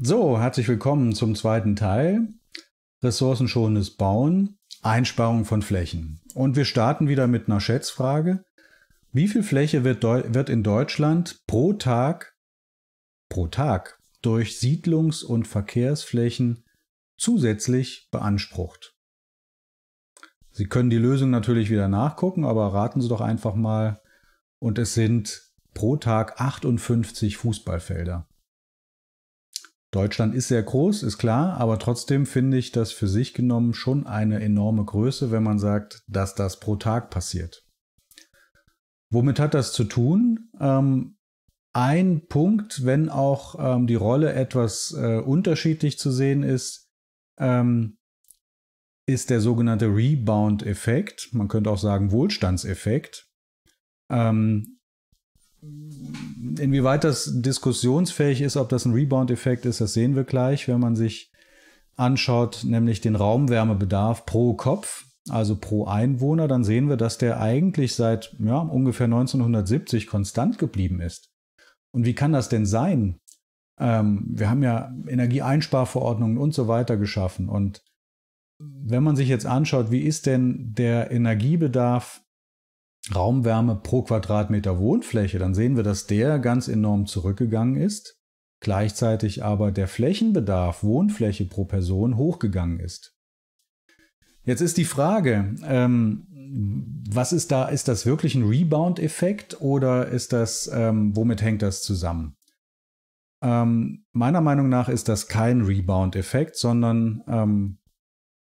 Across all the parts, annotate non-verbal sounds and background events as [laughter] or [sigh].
So, herzlich willkommen zum zweiten Teil. Ressourcenschonendes Bauen, Einsparung von Flächen. Und wir starten wieder mit einer Schätzfrage. Wie viel Fläche wird, wird in Deutschland pro Tag, pro Tag durch Siedlungs- und Verkehrsflächen zusätzlich beansprucht? Sie können die Lösung natürlich wieder nachgucken, aber raten Sie doch einfach mal. Und es sind pro Tag 58 Fußballfelder. Deutschland ist sehr groß, ist klar, aber trotzdem finde ich das für sich genommen schon eine enorme Größe, wenn man sagt, dass das pro Tag passiert. Womit hat das zu tun? Ähm, ein Punkt, wenn auch ähm, die Rolle etwas äh, unterschiedlich zu sehen ist, ähm, ist der sogenannte Rebound-Effekt. Man könnte auch sagen Wohlstandseffekt. Ähm, Inwieweit das diskussionsfähig ist, ob das ein Rebound-Effekt ist, das sehen wir gleich, wenn man sich anschaut, nämlich den Raumwärmebedarf pro Kopf, also pro Einwohner, dann sehen wir, dass der eigentlich seit ja, ungefähr 1970 konstant geblieben ist. Und wie kann das denn sein? Ähm, wir haben ja Energieeinsparverordnungen und so weiter geschaffen. Und wenn man sich jetzt anschaut, wie ist denn der Energiebedarf Raumwärme pro Quadratmeter Wohnfläche, dann sehen wir, dass der ganz enorm zurückgegangen ist, gleichzeitig aber der Flächenbedarf Wohnfläche pro Person hochgegangen ist. Jetzt ist die Frage, ähm, was ist da, ist das wirklich ein Rebound-Effekt oder ist das, ähm, womit hängt das zusammen? Ähm, meiner Meinung nach ist das kein Rebound-Effekt, sondern ähm,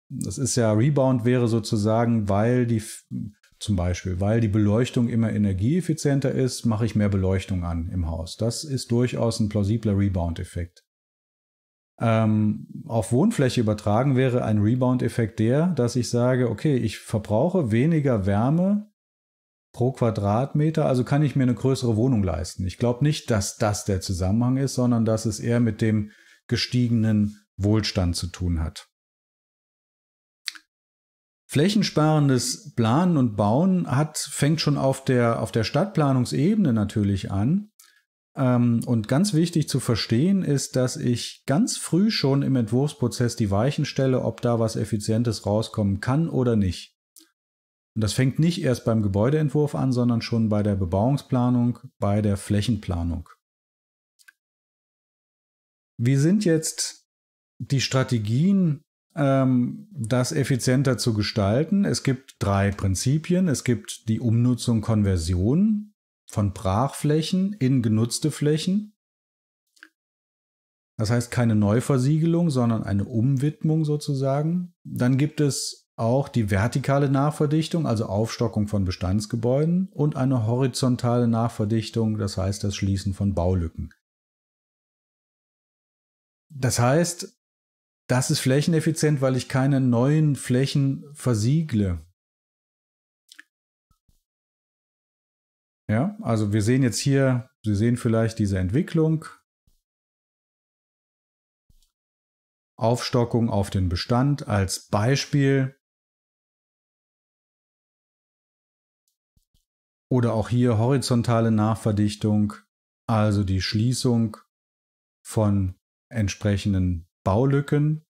das ist ja Rebound wäre sozusagen, weil die zum Beispiel, weil die Beleuchtung immer energieeffizienter ist, mache ich mehr Beleuchtung an im Haus. Das ist durchaus ein plausibler Rebound-Effekt. Ähm, auf Wohnfläche übertragen wäre ein Rebound-Effekt der, dass ich sage, okay, ich verbrauche weniger Wärme pro Quadratmeter, also kann ich mir eine größere Wohnung leisten. Ich glaube nicht, dass das der Zusammenhang ist, sondern dass es eher mit dem gestiegenen Wohlstand zu tun hat. Flächensparendes Planen und Bauen hat, fängt schon auf der, auf der Stadtplanungsebene natürlich an. Ähm, und ganz wichtig zu verstehen ist, dass ich ganz früh schon im Entwurfsprozess die Weichen stelle, ob da was Effizientes rauskommen kann oder nicht. Und das fängt nicht erst beim Gebäudeentwurf an, sondern schon bei der Bebauungsplanung, bei der Flächenplanung. Wie sind jetzt die Strategien ähm, das effizienter zu gestalten. Es gibt drei Prinzipien. Es gibt die Umnutzung Konversion von Brachflächen in genutzte Flächen. Das heißt keine Neuversiegelung, sondern eine Umwidmung sozusagen. Dann gibt es auch die vertikale Nachverdichtung, also Aufstockung von Bestandsgebäuden und eine horizontale Nachverdichtung, das heißt das Schließen von Baulücken. Das heißt, das ist flächeneffizient, weil ich keine neuen Flächen versiegle. Ja, also wir sehen jetzt hier, Sie sehen vielleicht diese Entwicklung. Aufstockung auf den Bestand als Beispiel. Oder auch hier horizontale Nachverdichtung, also die Schließung von entsprechenden Baulücken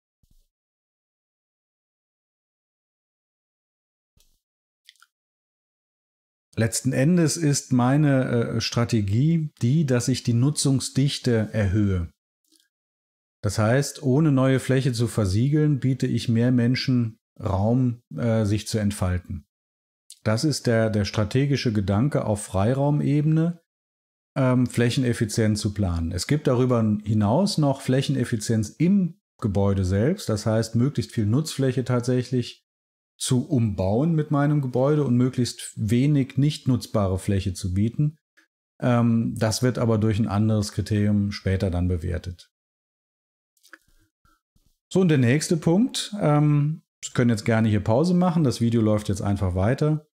Letzten Endes ist meine äh, Strategie die, dass ich die Nutzungsdichte erhöhe. Das heißt, ohne neue Fläche zu versiegeln, biete ich mehr Menschen Raum, äh, sich zu entfalten. Das ist der, der strategische Gedanke auf Freiraumebene, ähm, flächeneffizient zu planen. Es gibt darüber hinaus noch Flächeneffizienz im Gebäude selbst, das heißt möglichst viel Nutzfläche tatsächlich zu umbauen mit meinem Gebäude und möglichst wenig nicht nutzbare Fläche zu bieten. Ähm, das wird aber durch ein anderes Kriterium später dann bewertet. So, und der nächste Punkt. Ähm, wir können jetzt gerne hier Pause machen. Das Video läuft jetzt einfach weiter.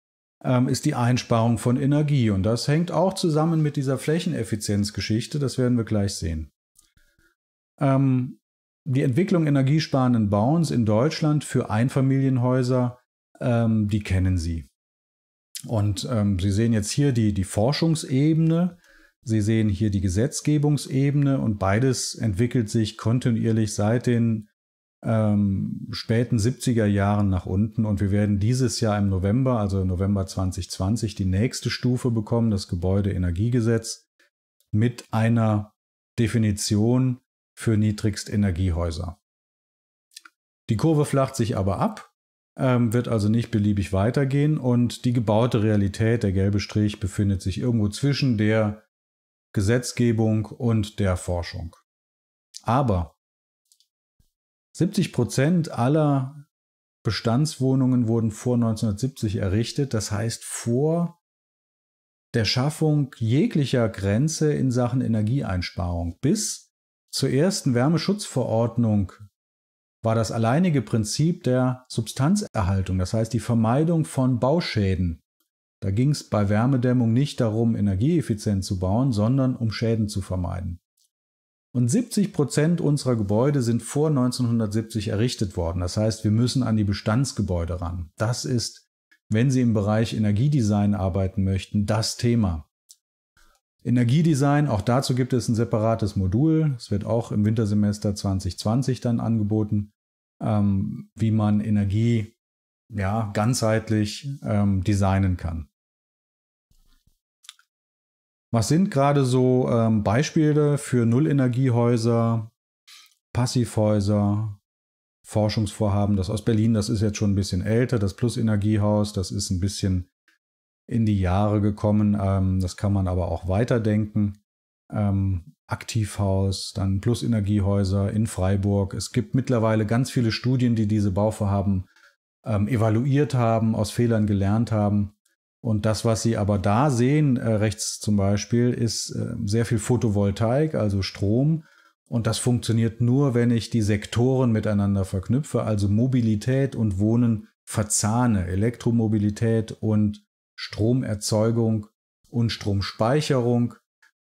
Ähm, ist die Einsparung von Energie. Und das hängt auch zusammen mit dieser Flächeneffizienzgeschichte. Das werden wir gleich sehen. Ähm, die Entwicklung energiesparenden Bauens in Deutschland für Einfamilienhäuser, ähm, die kennen Sie. Und ähm, Sie sehen jetzt hier die, die Forschungsebene, Sie sehen hier die Gesetzgebungsebene und beides entwickelt sich kontinuierlich seit den ähm, späten 70er Jahren nach unten. Und wir werden dieses Jahr im November, also November 2020, die nächste Stufe bekommen, das Gebäudeenergiegesetz, mit einer Definition für Niedrigstenergiehäuser. Die Kurve flacht sich aber ab, ähm, wird also nicht beliebig weitergehen und die gebaute Realität, der gelbe Strich, befindet sich irgendwo zwischen der Gesetzgebung und der Forschung. Aber 70 Prozent aller Bestandswohnungen wurden vor 1970 errichtet, das heißt vor der Schaffung jeglicher Grenze in Sachen Energieeinsparung. Bis zur ersten Wärmeschutzverordnung war das alleinige Prinzip der Substanzerhaltung, das heißt die Vermeidung von Bauschäden. Da ging es bei Wärmedämmung nicht darum, energieeffizient zu bauen, sondern um Schäden zu vermeiden. Und 70 Prozent unserer Gebäude sind vor 1970 errichtet worden. Das heißt, wir müssen an die Bestandsgebäude ran. Das ist, wenn Sie im Bereich Energiedesign arbeiten möchten, das Thema. Energiedesign, auch dazu gibt es ein separates Modul. Es wird auch im Wintersemester 2020 dann angeboten, ähm, wie man Energie ja, ganzheitlich ähm, designen kann. Was sind gerade so ähm, Beispiele für Nullenergiehäuser, Passivhäuser, Forschungsvorhaben? Das aus Berlin, das ist jetzt schon ein bisschen älter, das Plus-Energiehaus, das ist ein bisschen in die Jahre gekommen. Ähm, das kann man aber auch weiterdenken. Ähm, Aktivhaus, dann Plus-Energiehäuser in Freiburg. Es gibt mittlerweile ganz viele Studien, die diese Bauvorhaben ähm, evaluiert haben, aus Fehlern gelernt haben und das, was Sie aber da sehen, äh, rechts zum Beispiel, ist äh, sehr viel Photovoltaik, also Strom. Und das funktioniert nur, wenn ich die Sektoren miteinander verknüpfe, also Mobilität und Wohnen verzahne, Elektromobilität und Stromerzeugung und Stromspeicherung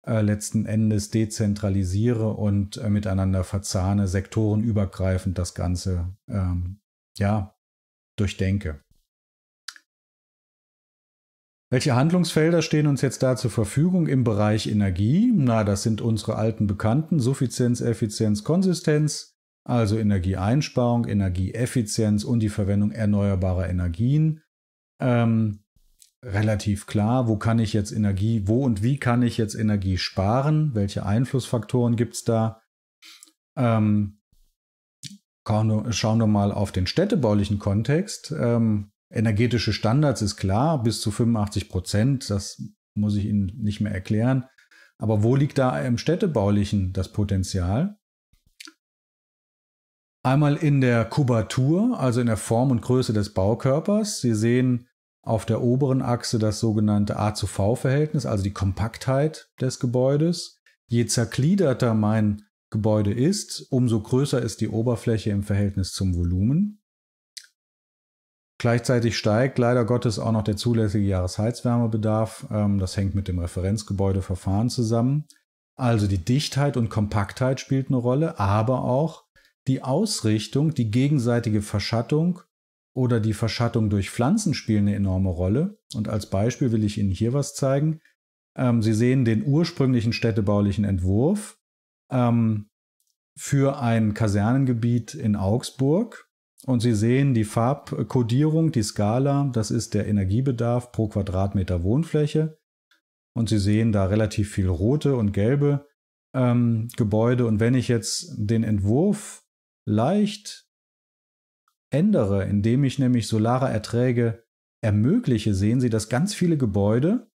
äh, letzten Endes dezentralisiere und äh, miteinander verzahne, sektorenübergreifend das Ganze ähm, ja, durchdenke. Welche Handlungsfelder stehen uns jetzt da zur Verfügung im Bereich Energie? Na, das sind unsere alten Bekannten Suffizienz, Effizienz, Konsistenz, also Energieeinsparung, Energieeffizienz und die Verwendung erneuerbarer Energien. Ähm, relativ klar, wo kann ich jetzt Energie, wo und wie kann ich jetzt Energie sparen? Welche Einflussfaktoren gibt es da? Ähm, schauen wir mal auf den städtebaulichen Kontext. Ähm, Energetische Standards ist klar, bis zu 85 Prozent, das muss ich Ihnen nicht mehr erklären. Aber wo liegt da im städtebaulichen das Potenzial? Einmal in der Kubatur, also in der Form und Größe des Baukörpers. Sie sehen auf der oberen Achse das sogenannte A zu V-Verhältnis, also die Kompaktheit des Gebäudes. Je zergliederter mein Gebäude ist, umso größer ist die Oberfläche im Verhältnis zum Volumen. Gleichzeitig steigt leider Gottes auch noch der zulässige Jahresheizwärmebedarf. Ähm, das hängt mit dem Referenzgebäudeverfahren zusammen. Also die Dichtheit und Kompaktheit spielt eine Rolle, aber auch die Ausrichtung, die gegenseitige Verschattung oder die Verschattung durch Pflanzen spielen eine enorme Rolle. Und als Beispiel will ich Ihnen hier was zeigen. Ähm, Sie sehen den ursprünglichen städtebaulichen Entwurf ähm, für ein Kasernengebiet in Augsburg. Und Sie sehen die Farbkodierung, die Skala, das ist der Energiebedarf pro Quadratmeter Wohnfläche. Und Sie sehen da relativ viel rote und gelbe ähm, Gebäude. Und wenn ich jetzt den Entwurf leicht ändere, indem ich nämlich solare Erträge ermögliche, sehen Sie, dass ganz viele Gebäude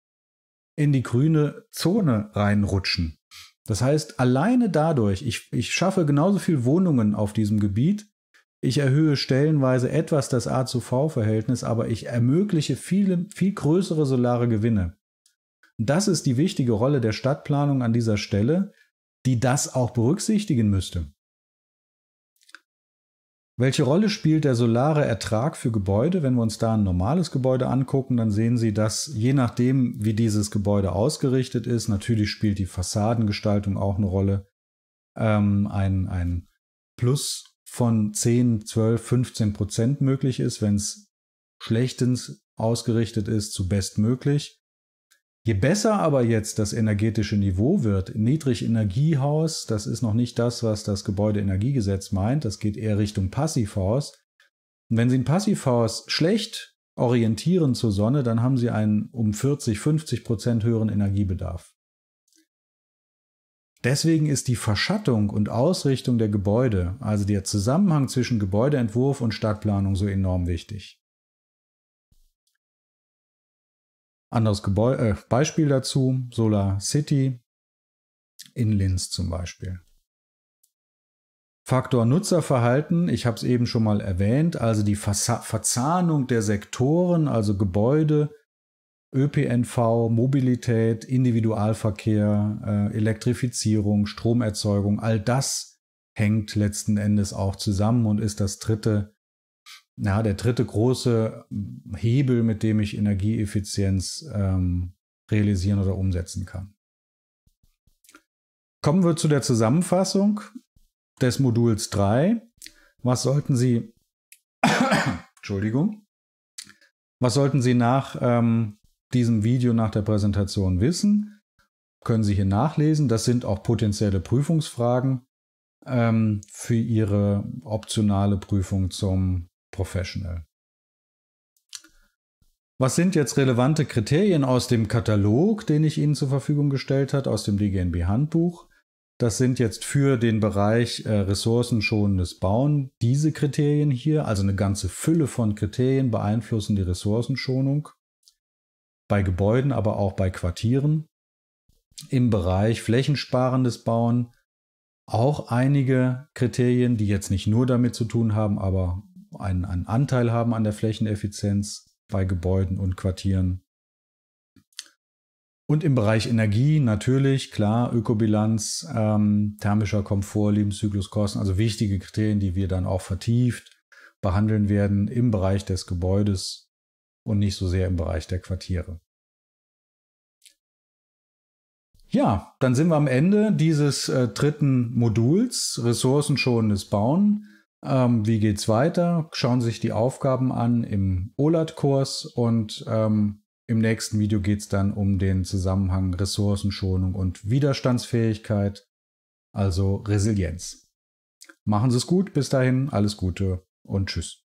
in die grüne Zone reinrutschen. Das heißt, alleine dadurch, ich, ich schaffe genauso viele Wohnungen auf diesem Gebiet, ich erhöhe stellenweise etwas das A zu V-Verhältnis, aber ich ermögliche viele, viel größere solare Gewinne. Das ist die wichtige Rolle der Stadtplanung an dieser Stelle, die das auch berücksichtigen müsste. Welche Rolle spielt der solare Ertrag für Gebäude? Wenn wir uns da ein normales Gebäude angucken, dann sehen Sie, dass je nachdem, wie dieses Gebäude ausgerichtet ist, natürlich spielt die Fassadengestaltung auch eine Rolle. Ähm, ein, ein Plus von 10, 12, 15 Prozent möglich ist, wenn es schlechtens ausgerichtet ist, zu bestmöglich. Je besser aber jetzt das energetische Niveau wird, Niedrigenergiehaus, das ist noch nicht das, was das Gebäudeenergiegesetz meint, das geht eher Richtung Passivhaus. Und wenn Sie ein Passivhaus schlecht orientieren zur Sonne, dann haben Sie einen um 40, 50 Prozent höheren Energiebedarf. Deswegen ist die Verschattung und Ausrichtung der Gebäude, also der Zusammenhang zwischen Gebäudeentwurf und Stadtplanung, so enorm wichtig. Anderes Gebäu äh, Beispiel dazu, Solar City in Linz zum Beispiel. Faktor Nutzerverhalten, ich habe es eben schon mal erwähnt, also die Verza Verzahnung der Sektoren, also Gebäude, ÖPNV, Mobilität, Individualverkehr, äh, Elektrifizierung, Stromerzeugung, all das hängt letzten Endes auch zusammen und ist das dritte, na, der dritte große Hebel, mit dem ich Energieeffizienz ähm, realisieren oder umsetzen kann. Kommen wir zu der Zusammenfassung des Moduls 3. Was sollten Sie, [coughs] Entschuldigung, was sollten Sie nach ähm, diesem Video nach der Präsentation wissen. Können Sie hier nachlesen. Das sind auch potenzielle Prüfungsfragen ähm, für Ihre optionale Prüfung zum Professional. Was sind jetzt relevante Kriterien aus dem Katalog, den ich Ihnen zur Verfügung gestellt habe, aus dem DGNB-Handbuch? Das sind jetzt für den Bereich äh, ressourcenschonendes Bauen diese Kriterien hier, also eine ganze Fülle von Kriterien beeinflussen die Ressourcenschonung bei Gebäuden, aber auch bei Quartieren. Im Bereich flächensparendes Bauen auch einige Kriterien, die jetzt nicht nur damit zu tun haben, aber einen, einen Anteil haben an der Flächeneffizienz bei Gebäuden und Quartieren. Und im Bereich Energie natürlich, klar, Ökobilanz, ähm, thermischer Komfort, Lebenszykluskosten, also wichtige Kriterien, die wir dann auch vertieft behandeln werden im Bereich des Gebäudes und nicht so sehr im Bereich der Quartiere. Ja, dann sind wir am Ende dieses äh, dritten Moduls, ressourcenschonendes Bauen. Ähm, wie geht's weiter? Schauen Sie sich die Aufgaben an im OLAT-Kurs und ähm, im nächsten Video geht's dann um den Zusammenhang Ressourcenschonung und Widerstandsfähigkeit, also Resilienz. Machen Sie es gut, bis dahin, alles Gute und tschüss.